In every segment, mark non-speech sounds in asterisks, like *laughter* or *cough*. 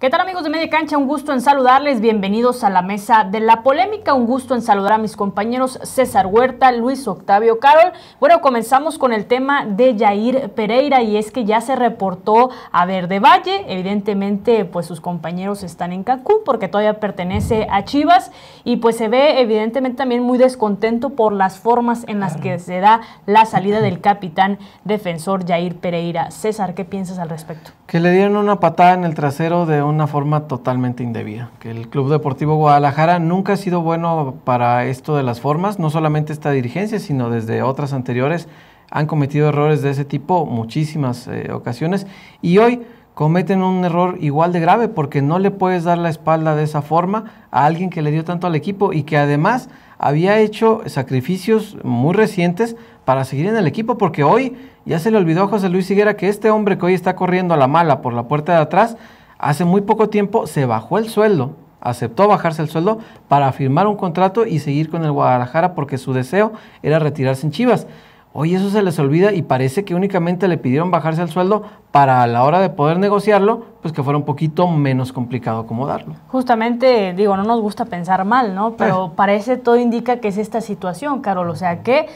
¿Qué tal amigos de Media Cancha? Un gusto en saludarles, bienvenidos a la mesa de la polémica, un gusto en saludar a mis compañeros César Huerta, Luis Octavio Carol. Bueno, comenzamos con el tema de Yair Pereira y es que ya se reportó a Verde Valle, evidentemente pues sus compañeros están en Cancún porque todavía pertenece a Chivas y pues se ve evidentemente también muy descontento por las formas en las que se da la salida del capitán defensor Yair Pereira. César, ¿qué piensas al respecto? Que le dieron una patada en el trasero de una forma totalmente indebida. Que el Club Deportivo Guadalajara nunca ha sido bueno para esto de las formas, no solamente esta dirigencia, sino desde otras anteriores han cometido errores de ese tipo muchísimas eh, ocasiones y hoy cometen un error igual de grave porque no le puedes dar la espalda de esa forma a alguien que le dio tanto al equipo y que además había hecho sacrificios muy recientes para seguir en el equipo porque hoy ya se le olvidó a José Luis Higuera que este hombre que hoy está corriendo a la mala por la puerta de atrás Hace muy poco tiempo se bajó el sueldo, aceptó bajarse el sueldo para firmar un contrato y seguir con el Guadalajara porque su deseo era retirarse en Chivas. Hoy eso se les olvida y parece que únicamente le pidieron bajarse el sueldo para a la hora de poder negociarlo pues que fuera un poquito menos complicado acomodarlo. Justamente, digo, no nos gusta pensar mal, ¿no? Eh. Pero parece, todo indica que es esta situación, Carol. O sea, que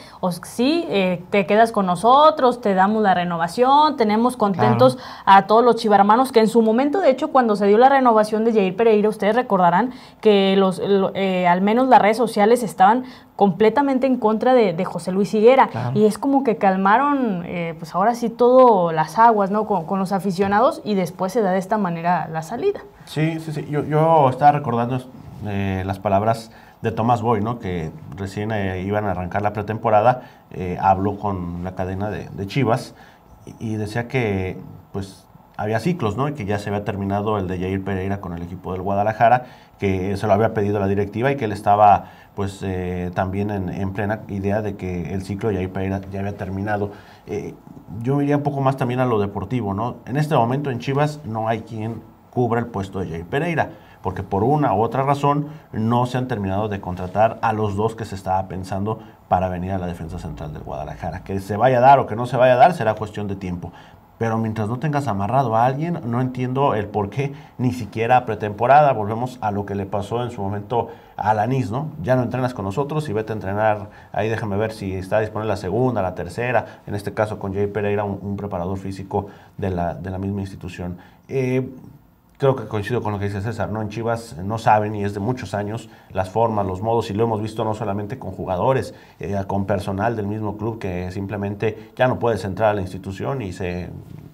sí, eh, te quedas con nosotros, te damos la renovación, tenemos contentos a todos los chivarmanos, que en su momento, de hecho, cuando se dio la renovación de Jair Pereira, ustedes recordarán que los, eh, al menos las redes sociales estaban completamente en contra de, José Luis Higuera. Y es como que calmaron, pues ahora sí, todo las aguas, ¿no? Con, con los aficionados y después se da de esta manera la salida. Sí, sí, sí. Yo, estaba recordando eh, las palabras de Tomás Boy, ¿no? que recién eh, iban a arrancar la pretemporada, eh, habló con la cadena de, Chivas y, decía que pues había ciclos, ¿no? y que ya se había terminado el de Jair Pereira con el equipo del Guadalajara, que se lo había pedido la directiva y que él estaba pues también en, en, plena idea de que el ciclo de Jair Pereira ya había terminado. Eh, yo iría un poco más también a lo deportivo, ¿no? En este momento en Chivas no hay quien cubra el puesto de Jay Pereira, porque por una u otra razón no se han terminado de contratar a los dos que se estaba pensando para venir a la defensa central del Guadalajara. Que se vaya a dar o que no se vaya a dar será cuestión de tiempo pero mientras no tengas amarrado a alguien, no entiendo el por qué ni siquiera pretemporada. Volvemos a lo que le pasó en su momento a Alanis, ¿no? Ya no entrenas con nosotros y vete a entrenar. Ahí déjame ver si está disponible la segunda, la tercera. En este caso con Jay Pereira, un, un preparador físico de la, de la misma institución. Eh, creo que coincido con lo que dice César, ¿no? En Chivas eh, no saben, y es de muchos años, las formas, los modos, y lo hemos visto no solamente con jugadores, eh, con personal del mismo club que simplemente ya no puedes entrar a la institución y se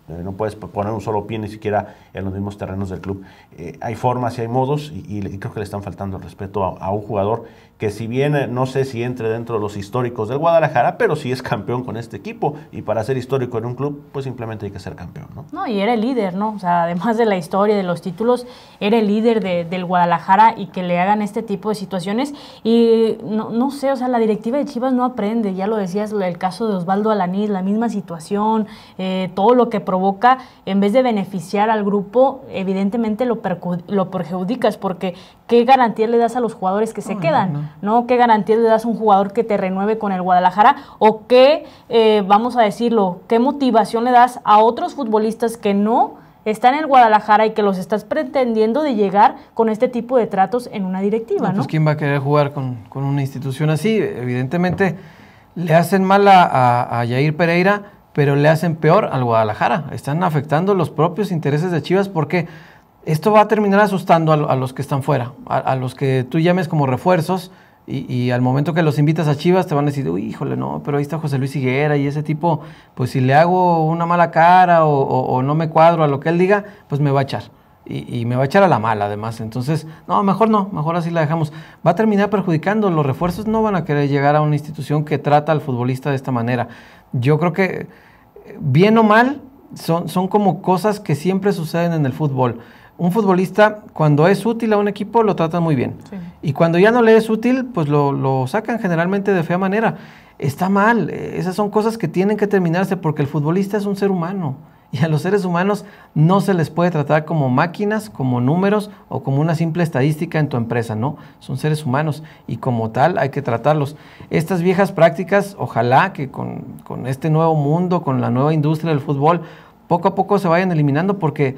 eh, no puedes poner un solo pie ni siquiera en los mismos terrenos del club. Eh, hay formas y hay modos y, creo que le están faltando el respeto a, un jugador que si bien eh, no sé si entre dentro de los históricos del Guadalajara, pero si es campeón con este equipo y para ser histórico en un club, pues simplemente hay que ser campeón, ¿no? y era el líder, ¿no? O sea, además de la historia, de los títulos, era el líder del Guadalajara y que le hagan este tipo de situaciones y no, no sé, o sea, la directiva de Chivas no aprende, ya lo decías, el caso de Osvaldo Alanís, la misma situación, todo lo que provocó provoca, en vez de beneficiar al grupo, evidentemente lo, perjudicas, porque ¿qué garantía le das a los jugadores que se quedan? No, ¿Qué garantía le das a un jugador que te renueve con el Guadalajara? ¿O qué, eh, vamos a decirlo, qué motivación le das a otros futbolistas que no están en el Guadalajara y que los estás pretendiendo de llegar con este tipo de tratos en una directiva, ¿no? Pues, quién va a querer jugar con, una institución así. Evidentemente le hacen mal a, a, a Yair Pereira pero le hacen peor al Guadalajara. Están afectando los propios intereses de Chivas porque esto va a terminar asustando a, los que están fuera, a, los que tú llames como refuerzos. Y, al momento que los invitas a Chivas te van a decir, uy, híjole, no, pero ahí está José Luis Higuera y ese tipo, pues si le hago una mala cara o no me cuadro a lo que él diga, pues me va a echar y, me va a echar a la mala además. Entonces, no, mejor no, mejor así la dejamos. Va a terminar perjudicando, los refuerzos no van a querer llegar a una institución que trata al futbolista de esta manera. Yo creo que, bien o mal, son, son como cosas que siempre suceden en el fútbol. Un futbolista, cuando es útil a un equipo, lo tratan muy bien. Y cuando ya no le es útil, pues lo sacan generalmente de fea manera. Está mal, esas son cosas que tienen que terminarse porque el futbolista es un ser humano *laughs* Y a los seres humanos no se les puede tratar como máquinas, como números o como una simple estadística en tu empresa, no. Son seres humanos y como tal hay que tratarlos. Estas viejas prácticas, ojalá que con, este nuevo mundo, con la nueva industria del fútbol, poco a poco se vayan eliminando porque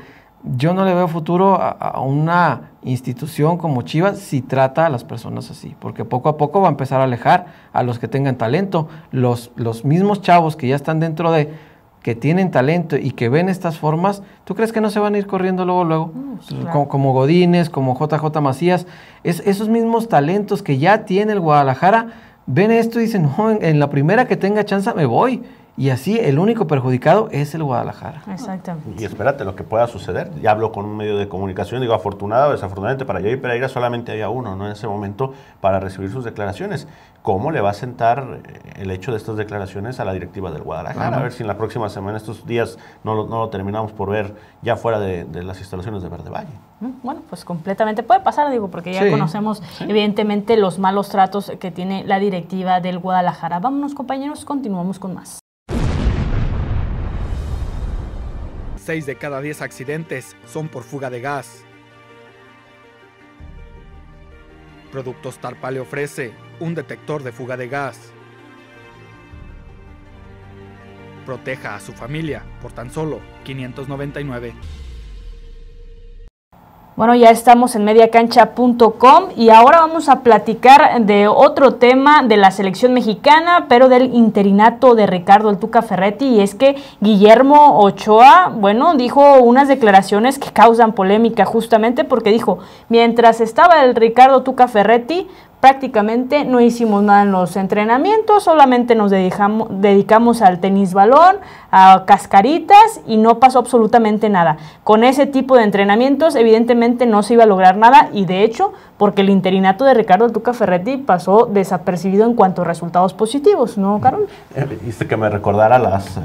yo no le veo futuro a, una institución como Chivas si trata a las personas así, porque poco a poco va a empezar a alejar a los que tengan talento, los, los mismos chavos que ya están dentro de que tienen talento y que ven estas formas, ¿tú crees que no se van a ir corriendo luego, luego? Pues pues, como, como, Godínez, como JJ Macías, es, esos mismos talentos que ya tiene el Guadalajara, ven esto y dicen, no, en la primera que tenga chance me voy. Y así el único perjudicado es el Guadalajara. Exactamente. Y espérate lo que pueda suceder. Ya hablo con un medio de comunicación, digo afortunado desafortunadamente para pero Pereira solamente había uno, ¿no? En ese momento para recibir sus declaraciones. ¿Cómo le va a sentar eh, el hecho de estas declaraciones a la directiva del Guadalajara? A ver si en la próxima semana, estos días, no lo, terminamos por ver ya fuera de, las instalaciones de Verde Valle. Mm, bueno, pues completamente puede pasar, digo, porque ya conocemos evidentemente los malos tratos que tiene la directiva del Guadalajara. Vámonos compañeros, continuamos con más. 6 de cada 10 accidentes son por fuga de gas. Productos Tarpa le ofrece un detector de fuga de gas. Proteja a su familia por tan solo 599. Bueno, ya estamos en mediacancha.com y ahora vamos a platicar de otro tema de la selección mexicana, pero del interinato de Ricardo El Tuca Ferretti. Y es que Guillermo Ochoa, bueno, dijo unas declaraciones que causan polémica justamente porque dijo, mientras estaba el Ricardo Tuca Ferretti, prácticamente no hicimos nada en los entrenamientos, solamente nos dedicamos, dedicamos al tenis balón, a cascaritas y no pasó absolutamente nada. Con ese tipo de entrenamientos evidentemente no se iba a lograr nada y de hecho porque el interinato de Ricardo Tuca Ferretti pasó desapercibido en cuanto a resultados positivos, ¿no, Carol? Eh, que me recordara las... Eh,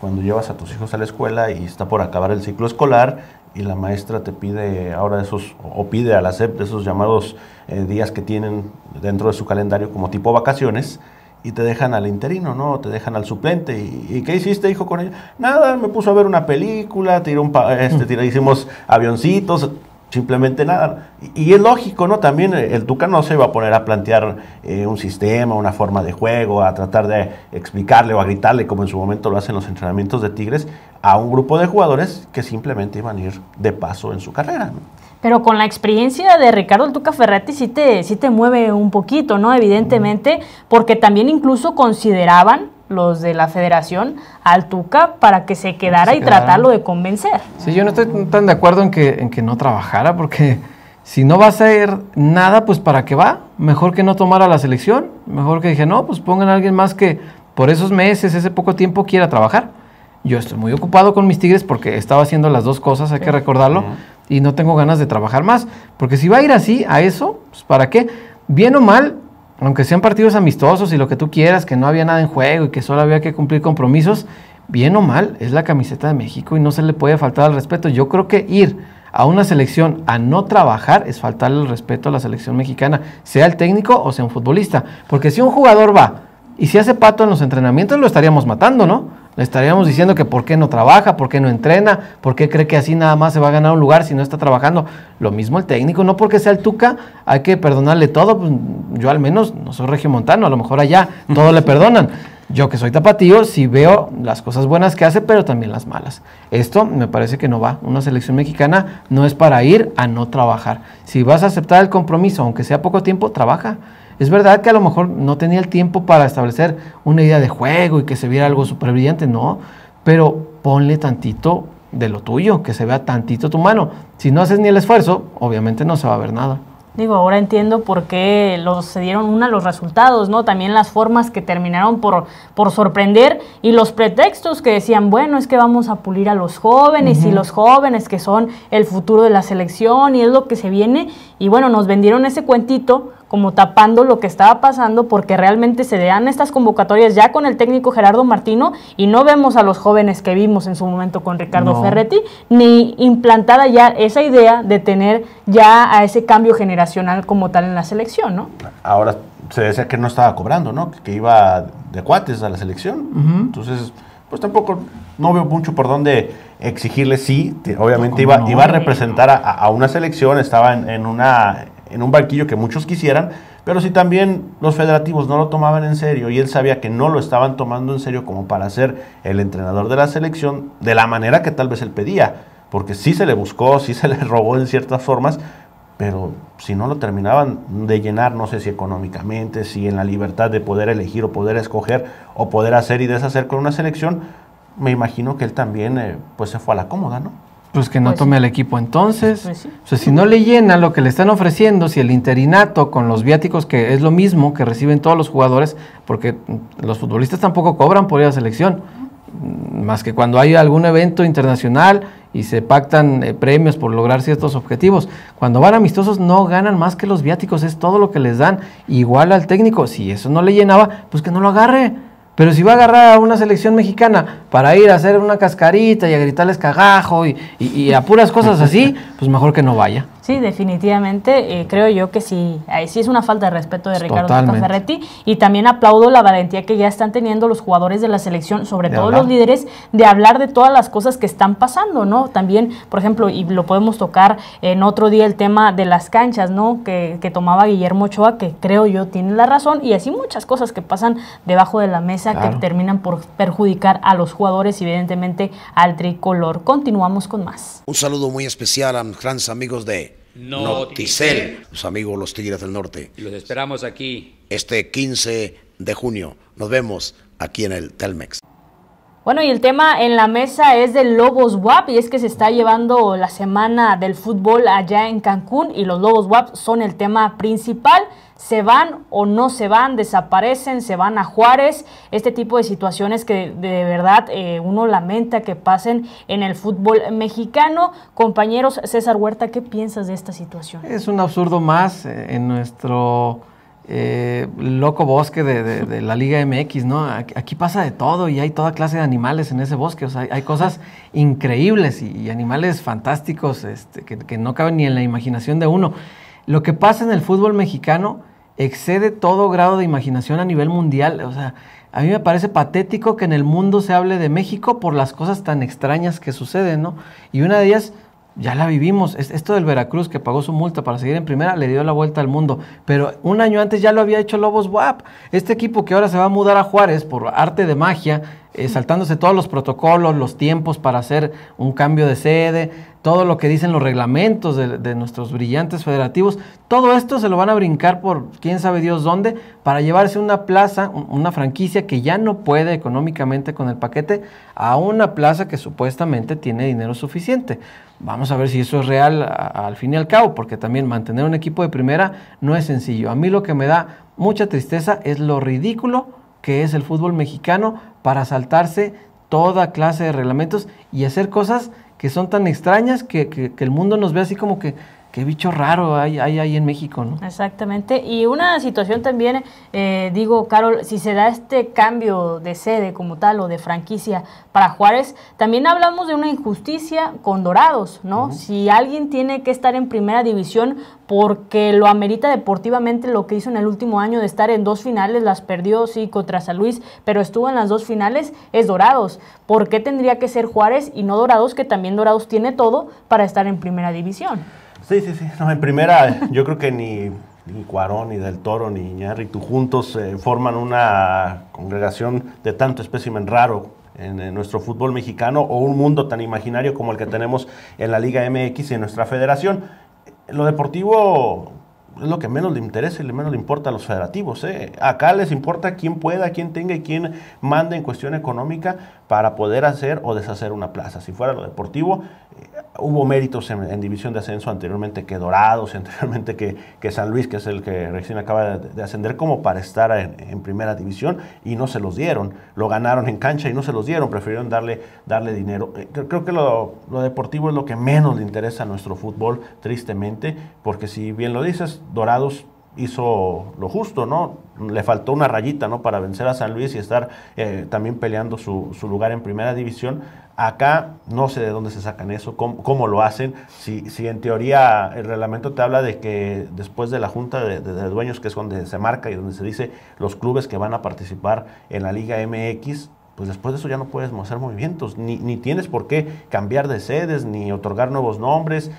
cuando llevas a tus hijos a la escuela y está por acabar el ciclo escolar y la maestra te pide ahora esos, o pide a la CEP esos llamados eh, días que tienen dentro de su calendario como tipo vacaciones, y te dejan al interino, ¿no? Te dejan al suplente. ¿Y, qué hiciste, hijo, con ella? Nada, me puso a ver una película, tiró un este, hicimos avioncitos. Simplemente nada. Y, es lógico, ¿no? También el Tuca no se iba a poner a plantear eh, un sistema, una forma de juego, a tratar de explicarle o a gritarle, como en su momento lo hacen los entrenamientos de Tigres, a un grupo de jugadores que simplemente iban a ir de paso en su carrera. Pero con la experiencia de Ricardo Altuca Tuca Ferretti sí te, te mueve un poquito, ¿no? Evidentemente, porque también incluso consideraban los de la federación al Tuca para que se quedara y tratarlo de convencer. Sí, yo no estoy tan de acuerdo en que, en que no trabajara, porque si no va a ser nada, pues ¿para qué va? Mejor que no tomara la selección, mejor que dije, no, pues pongan a alguien más que por esos meses, ese poco tiempo quiera trabajar. Yo estoy muy ocupado con mis Tigres porque estaba haciendo las dos cosas, hay que recordarlo y no tengo ganas de trabajar más. Porque si va a ir así a eso, pues ¿para qué? Bien o mal, aunque sean partidos amistosos y lo que tú quieras, que no había nada en juego y que solo había que cumplir compromisos, bien o mal, es la camiseta de México y no se le puede faltar al respeto. Yo creo que ir a una selección a no trabajar es faltarle el respeto a la selección mexicana, sea el técnico o sea un futbolista. Porque si un jugador va y si hace pato en los entrenamientos, lo estaríamos matando, ¿no? Le estaríamos diciendo que por qué no trabaja, por qué no entrena, por qué cree que así nada más se va a ganar un lugar si no está trabajando. Lo mismo el técnico, no porque sea el Tuca, hay que perdonarle todo. Pues, yo al menos no soy montano a lo mejor allá todo le *laughs* perdonan. Yo que soy tapatío, sí veo las cosas buenas que hace, pero también las malas. Esto me parece que no va. Una selección mexicana no es para ir a no trabajar. Si vas a aceptar el compromiso, aunque sea poco tiempo, trabaja. Es verdad que a lo mejor no tenía el tiempo para establecer una idea de juego y que se viera algo súper brillante, no, pero ponle tantito de lo tuyo, que se vea tantito tu mano. Si no haces ni el esfuerzo, obviamente no se va a ver nada. Digo, ahora entiendo por qué los, se dieron una los resultados, ¿no? También las formas que terminaron por, por sorprender y los pretextos que decían, bueno, es que vamos a pulir a los jóvenes y los jóvenes que son el futuro de la selección y es lo que se viene. Y bueno, nos vendieron ese cuentito como tapando lo que estaba pasando porque realmente se dan estas convocatorias ya con el técnico Gerardo Martino y no vemos a los jóvenes que vimos en su momento con Ricardo Ferretti, ni implantada ya esa idea de tener ya a ese cambio generacional como tal en la selección, ¿no? Ahora se decía que no estaba cobrando, ¿no? Que iba de cuates a la selección. Entonces, pues tampoco no veo mucho por dónde exigirle sí, obviamente iba, iba a representar a, una selección, estaba en una en un banquillo que muchos quisieran, pero si también los federativos no lo tomaban en serio y él sabía que no lo estaban tomando en serio como para ser el entrenador de la selección de la manera que tal vez él pedía, porque sí se le buscó, sí se *laughs* le robó en ciertas formas, pero si no lo terminaban de llenar, no sé si económicamente, si en la libertad de poder elegir o poder escoger o poder hacer y deshacer con una selección, me imagino que él también eh, pues se fue a la cómoda, ¿no? Pues que no pues tome al equipo entonces. Pues o sea, si no le llena lo que le están ofreciendo, si el interinato con los viáticos, que es lo mismo que reciben todos los jugadores, porque los futbolistas tampoco cobran por ir a la selección, mm, más que cuando hay algún evento internacional y se pactan eh, premios por lograr ciertos objetivos. Cuando van amistosos no ganan más que los viáticos, es todo lo que les dan. Igual al técnico, si eso no le llenaba, pues que no lo agarre pero si va a agarrar a una selección mexicana para ir a hacer una cascarita y a gritarles cagajo y, y, y a puras cosas así, pues mejor que no vaya. Sí, definitivamente eh, creo yo que sí, ahí sí es una falta de respeto de Ricardo Ferretti y también aplaudo la valentía que ya están teniendo los jugadores de la selección, sobre todo los líderes, de hablar de todas las cosas que están pasando, ¿no? También, por ejemplo, y lo podemos tocar en otro día el tema de las canchas, ¿no? Que, que tomaba Guillermo Ochoa, que creo yo tiene la razón y así muchas cosas que pasan debajo de la mesa que terminan por perjudicar a los jugadores y evidentemente al tricolor. Continuamos con más. Un saludo muy especial a mis grandes amigos de Noticel, los amigos los Tigres del Norte. los esperamos aquí. Este 15 de junio. Nos vemos aquí en el Telmex. Bueno, y el tema en la mesa es del Lobos WAP y es que se está llevando la semana del fútbol allá en Cancún y los Lobos WAP son el tema principal. ¿Se van o no se van? ¿Desaparecen? ¿Se van a Juárez? Este tipo de situaciones que de, verdad eh, uno lamenta que pasen en el fútbol mexicano. Compañeros, César Huerta, ¿qué piensas de esta situación? Es un absurdo más eh, en nuestro eh, loco bosque de, la Liga MX, ¿no? Aquí pasa de todo y hay toda clase de animales en ese bosque, o sea, hay cosas increíbles y, animales fantásticos este, que, que, no caben ni en la imaginación de uno. Lo que pasa en el fútbol mexicano excede todo grado de imaginación a nivel mundial, o sea, a mí me parece patético que en el mundo se hable de México por las cosas tan extrañas que suceden, ¿no? Y una de ellas ya la vivimos. Esto del Veracruz que pagó su multa para seguir en primera le dio la vuelta al mundo. Pero un año antes ya lo había hecho Lobos WAP. Este equipo que ahora se va a mudar a Juárez por arte de magia eh, saltándose todos los protocolos, los tiempos para hacer un cambio de sede, todo lo que dicen los reglamentos de, nuestros brillantes federativos, todo esto se lo van a brincar por quién sabe Dios dónde para llevarse una plaza, una franquicia que ya no puede económicamente con el paquete a una plaza que supuestamente tiene dinero suficiente. Vamos a ver si eso es real al fin y al cabo, porque también mantener un equipo de primera no es sencillo. A mí lo que me da mucha tristeza es lo ridículo que es el fútbol mexicano para saltarse toda clase de reglamentos y hacer cosas que son tan extrañas que, que, que el mundo nos ve así como que, qué bicho raro hay, ahí en México, ¿no? Exactamente. Y una situación también, eh, digo, Carol, si se da este cambio de sede como tal o de franquicia para Juárez, también hablamos de una injusticia con Dorados, ¿no? Si alguien tiene que estar en primera división porque lo amerita deportivamente lo que hizo en el último año de estar en dos finales, las perdió, sí, contra San Luis, pero estuvo en las dos finales, es Dorados. ¿Por qué tendría que ser Juárez y no Dorados, que también Dorados tiene todo para estar en primera división? Sí, sí, sí. No, en primera, *laughs* yo creo que ni, ni Cuarón, ni Del Toro, ni Iñárritu juntos eh, forman una congregación de tanto espécimen raro en, nuestro fútbol mexicano o un mundo tan imaginario como el que tenemos en la Liga MX y en nuestra federación. Eh, lo deportivo es lo que menos le interesa y le menos le importa a los federativos. ¿eh? Acá les importa quién pueda, quién tenga y quién manda en cuestión económica, para poder hacer o deshacer una plaza. Si fuera lo deportivo, eh, hubo méritos en, división de ascenso anteriormente que Dorados, *laughs* anteriormente que, San Luis, que es el que recién acaba de, ascender, como para estar en, primera división y no se los dieron. Lo ganaron en cancha y no se los dieron, prefirieron darle, darle dinero. Eh, creo, que lo, lo, deportivo es lo que menos le interesa a nuestro fútbol, tristemente, porque si bien lo dices, Dorados hizo lo justo, ¿no? Le faltó una rayita, ¿no? Para vencer a San Luis y estar eh, también peleando su, su, lugar en primera división. Acá no sé de dónde se sacan eso, cómo, lo hacen. Si, si, en teoría el reglamento te habla de que después de la junta de, dueños, que es donde se marca y donde se dice los clubes que van a participar en la Liga MX, pues después de eso ya no puedes hacer movimientos, ni, ni tienes por qué cambiar de sedes, ni otorgar nuevos nombres,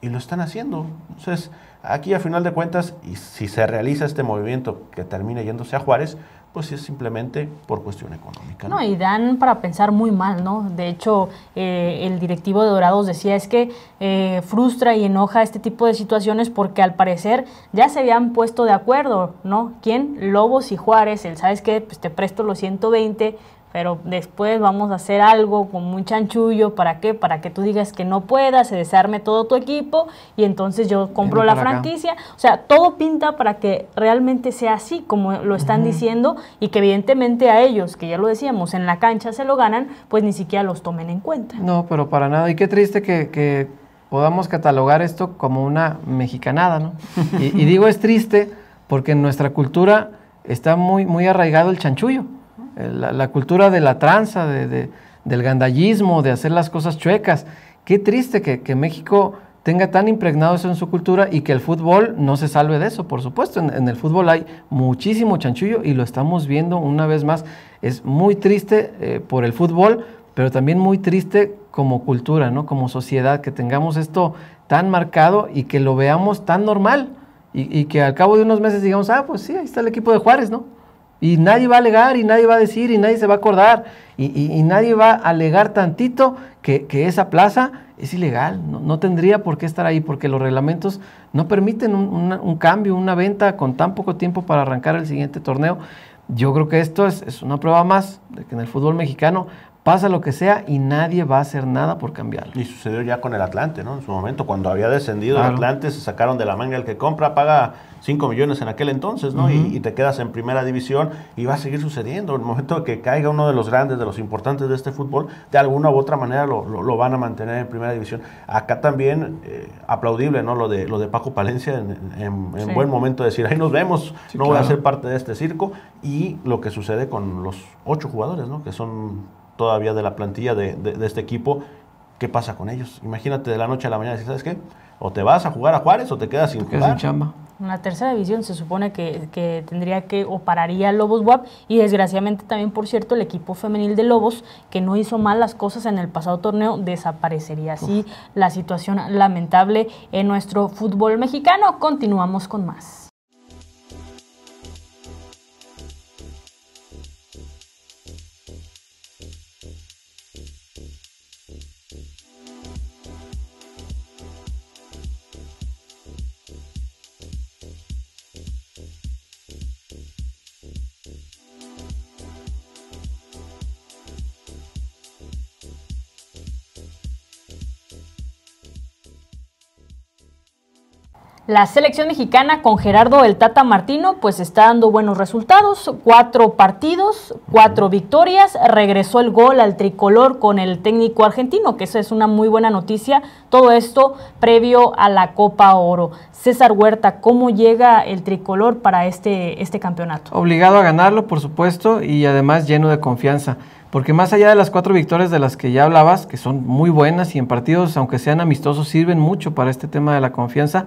y lo están haciendo. Entonces, aquí a final de cuentas, y si se realiza este movimiento que termina yéndose a Juárez, pues es simplemente por cuestión económica. ¿no? y dan para pensar muy mal, ¿no? De hecho, eh, el directivo de Dorados decía es que eh, frustra y enoja este tipo de situaciones porque al parecer ya se habían puesto de acuerdo, ¿no? ¿Quién? Lobos y Juárez, él, ¿sabes qué? Pues te presto los 120, pero después vamos a hacer algo con un chanchullo, ¿para qué? Para que tú digas que no puedas, se desarme todo tu equipo y entonces yo compro la franquicia. O sea, todo pinta para que realmente sea así, como lo están diciendo, y que evidentemente a ellos, que ya lo decíamos, en la cancha se lo ganan, pues ni siquiera los tomen en cuenta. No, pero para nada. Y qué triste que, podamos catalogar esto como una mexicanada, ¿no? *laughs* y, y digo es triste porque en nuestra cultura está muy, muy arraigado el chanchullo. Eh, la, cultura de la tranza, de, del gandallismo, de hacer las cosas chuecas. Qué triste que, México tenga tan impregnado eso en su cultura y que el fútbol no se salve de eso, por supuesto. En, el fútbol hay muchísimo chanchullo y lo estamos viendo una vez más. Es muy triste eh, por el fútbol, pero también muy triste como cultura, ¿no? Como sociedad, que tengamos esto tan marcado y que lo veamos tan normal y, y que al cabo de unos meses digamos, ah, pues sí, ahí está el equipo de Juárez, ¿no? Y nadie va a alegar y nadie va a decir y nadie se va a acordar y, nadie va a alegar tantito que, esa plaza es ilegal. No, tendría por qué estar ahí porque los reglamentos no permiten un, cambio, una venta con tan poco tiempo para arrancar el siguiente torneo. Yo creo que esto es, es una prueba más de que en el fútbol mexicano Pasa lo que sea y nadie va a hacer nada por cambiarlo. Y sucedió ya con el Atlante, ¿no? En su momento, cuando había descendido el Atlante, se sacaron de la manga el que compra, paga 5 millones en aquel entonces, ¿no? y, te quedas en primera división y va a seguir sucediendo. En el momento que caiga uno de los grandes, de los importantes de este fútbol, de alguna u otra manera lo, van a mantener en primera división. Acá también eh, aplaudible, ¿no? Lo de, lo de Paco Palencia en, buen momento de decir, ahí nos vemos, no voy a ser parte de este circo. Y lo que sucede con los ocho jugadores, ¿no? Que son todavía de la plantilla de, este equipo, ¿qué pasa con ellos? Imagínate de la noche a la mañana ¿sabes qué? O te vas a jugar a Juárez o te quedas sin jugar. La tercera división se supone que, tendría que o pararía Lobos WAP y desgraciadamente también, por cierto, el equipo femenil de Lobos, que no hizo mal las cosas en el pasado torneo, desaparecería. Así la situación lamentable en nuestro fútbol mexicano. Continuamos con más. La selección mexicana con Gerardo el Tata Martino pues está dando buenos resultados, cuatro partidos, cuatro victorias, regresó el gol al tricolor con el técnico argentino, que eso es una muy buena noticia, todo esto previo a la Copa Oro. César Huerta, ¿cómo llega el tricolor para este, este campeonato? Obligado a ganarlo, por supuesto, y además lleno de confianza. Porque más allá de las cuatro victorias de las que ya hablabas, que son muy buenas y en partidos, aunque sean amistosos, sirven mucho para este tema de la confianza,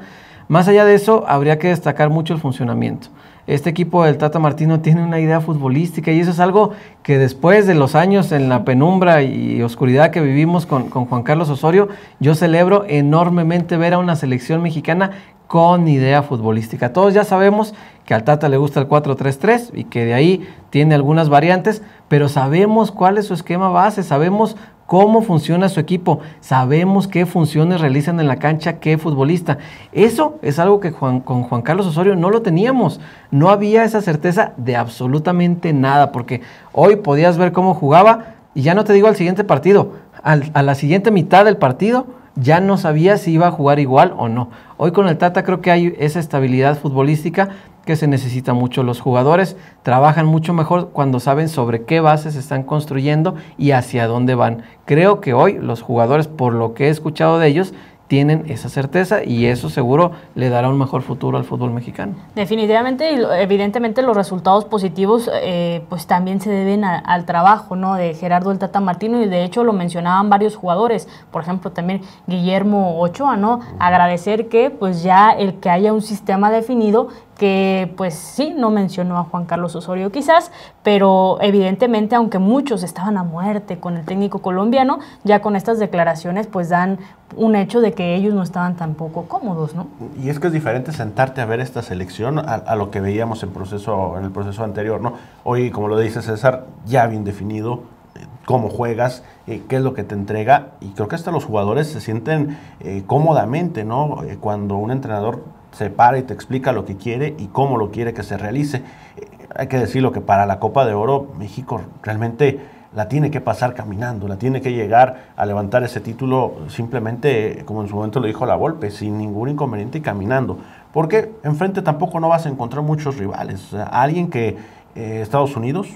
más allá de eso, habría que destacar mucho el funcionamiento. Este equipo del Tata Martino tiene una idea futbolística y eso es algo que después de los años en la penumbra y oscuridad que vivimos con, Juan Carlos Osorio, yo celebro enormemente ver a una selección mexicana con idea futbolística. Todos ya sabemos que al Tata le gusta el 4-3-3 y que de ahí tiene algunas variantes, pero sabemos cuál es su esquema base, sabemos cómo funciona su equipo, sabemos qué funciones realizan en la cancha qué futbolista. Eso es algo que con Juan Carlos Osorio no lo teníamos, no había esa certeza de absolutamente nada, porque hoy podías ver cómo jugaba y ya no te digo al siguiente partido, a la siguiente mitad del partido ya no sabía si iba a jugar igual o no. Hoy con el Tata creo que hay esa estabilidad futbolística que se necesita mucho. Los jugadores trabajan mucho mejor cuando saben sobre qué bases están construyendo y hacia dónde van. Creo que hoy los jugadores, por lo que he escuchado de ellos, tienen esa certeza y eso seguro le dará un mejor futuro al fútbol mexicano. Definitivamente y evidentemente los resultados positivos eh, pues también se deben al trabajo ¿no? de Gerardo el Tata Martino y de hecho lo mencionaban varios jugadores, por ejemplo también Guillermo Ochoa, ¿no? agradecer que pues ya el que haya un sistema definido que pues sí, no mencionó a Juan Carlos Osorio quizás, pero evidentemente aunque muchos estaban a muerte con el técnico colombiano, ya con estas declaraciones pues dan un hecho de que ellos no estaban tampoco cómodos, ¿no? Y es que es diferente sentarte a ver esta selección a, lo que veíamos en, proceso, en el proceso anterior, ¿no? Hoy, como lo dice César, ya bien definido, eh, cómo juegas, eh, qué es lo que te entrega. Y creo que hasta los jugadores se sienten eh, cómodamente, ¿no? cuando un entrenador se para y te explica lo que quiere y cómo lo quiere que se realice. Eh, hay que decirlo que para la Copa de Oro México realmente la tiene que pasar caminando, la tiene que llegar a levantar ese título simplemente, eh, como en su momento lo dijo la Volpe, sin ningún inconveniente y caminando. Porque enfrente tampoco no vas a encontrar muchos rivales. Alguien que eh, Estados Unidos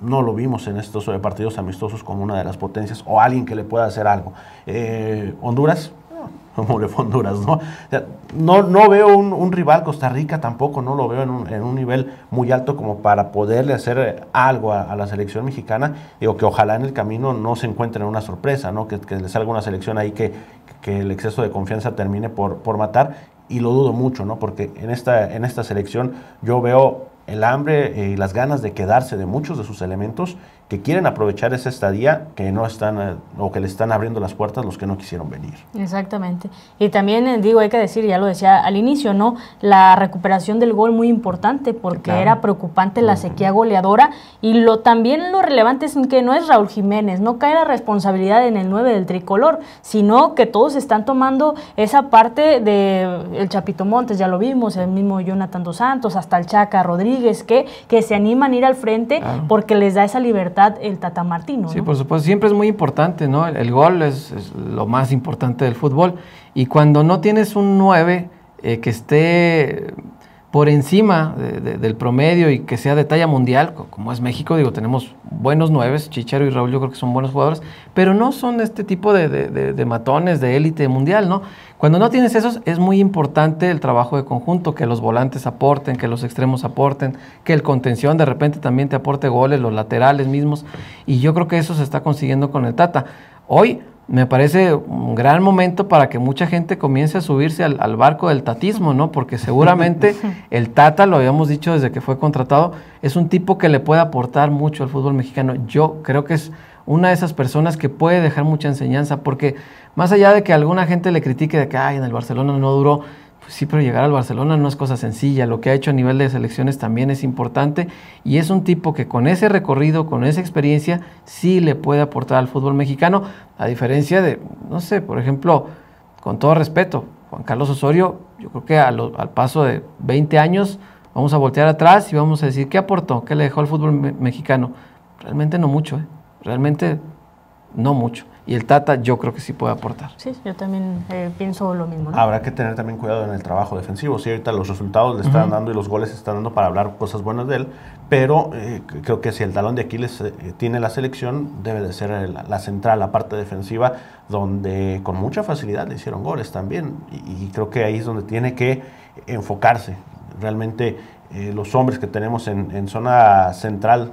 no lo vimos en estos partidos amistosos como una de las potencias o alguien que le pueda hacer algo. Honduras *laughs* como le ¿no? no, no veo un, rival, Costa Rica tampoco, no lo veo en un, nivel muy alto como para poderle hacer eh, algo a, la selección mexicana. o que ojalá en el camino no se encuentren una sorpresa, ¿no? Que, le salga una selección ahí que, que el exceso de confianza termine por, por matar. Y lo dudo mucho, ¿no? Porque en esta, en esta selección yo veo el hambre eh, y las ganas de quedarse de muchos de sus elementos que quieren aprovechar esa estadía que no están eh, o que le están abriendo las puertas los que no quisieron venir. Exactamente. Y también eh, digo, hay que decir, ya lo decía al inicio, ¿no? La recuperación del gol muy importante porque era preocupante la sequía goleadora y lo también lo relevante es que no es Raúl Jiménez, no cae la responsabilidad en el 9 del tricolor, sino que todos están tomando esa parte de el Chapito Montes, ya lo vimos, el mismo Jonathan Dos Santos, hasta el Chaca Rodríguez que que se animan a ir al frente porque les da esa libertad el Tata Martino. Sí, por supuesto, siempre es muy importante, ¿no? El, gol es, lo más importante del fútbol. Y cuando no tienes un 9 eh, que esté por encima del promedio y que sea de talla mundial, como es México, digo, tenemos buenos nueve, Chichero y Raúl yo creo que son buenos jugadores, pero no son este tipo de, de matones de élite mundial, ¿no? Cuando no tienes esos, es muy importante el trabajo de conjunto, que los volantes aporten, que los extremos aporten, que el contención de repente también te aporte goles, los laterales mismos, y yo creo que eso se está consiguiendo con el Tata. Hoy me parece un gran momento para que mucha gente comience a subirse al, barco del tatismo, ¿no? Porque seguramente *laughs* el Tata, lo habíamos dicho desde que fue contratado, es un tipo que le puede aportar mucho al fútbol mexicano. Yo creo que es una de esas personas que puede dejar mucha enseñanza, porque más allá de que alguna gente le critique de que, ay, en el Barcelona no duró, pues sí, pero llegar al Barcelona no es cosa sencilla. Lo que ha hecho a nivel de selecciones también es importante y es un tipo que con ese recorrido, con esa experiencia, sí le puede aportar al fútbol mexicano, a diferencia de, no sé, por ejemplo, con todo respeto, Juan Carlos Osorio, yo creo que al paso de 20 años vamos a voltear atrás y vamos a decir, ¿qué aportó? ¿Qué le dejó al fútbol mexicano? Realmente no mucho, ¿eh? realmente no mucho y el Tata yo creo que sí puede aportar. Sí, yo también eh, pienso lo mismo. Habrá que tener también cuidado en el trabajo defensivo. Sí, los resultados le están dando y los goles están dando para hablar cosas buenas de él, pero eh, creo que si el talón de Aquiles eh, tiene la selección, debe de ser la central, la parte defensiva, donde con mucha facilidad le hicieron goles también. Y, creo que ahí es donde tiene que enfocarse. Realmente los hombres que tenemos en, zona central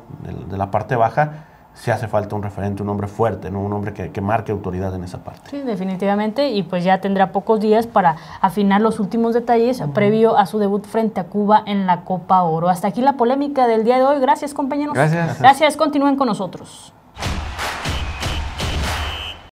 de la parte baja, si hace falta un referente, un hombre fuerte, ¿no? un hombre que, marque autoridad en esa parte. Sí, definitivamente, y pues ya tendrá pocos días para afinar los últimos detalles previo a su debut frente a Cuba en la Copa Oro. Hasta aquí la polémica del día de hoy. Gracias, compañeros. Gracias, Gracias. continúen con nosotros.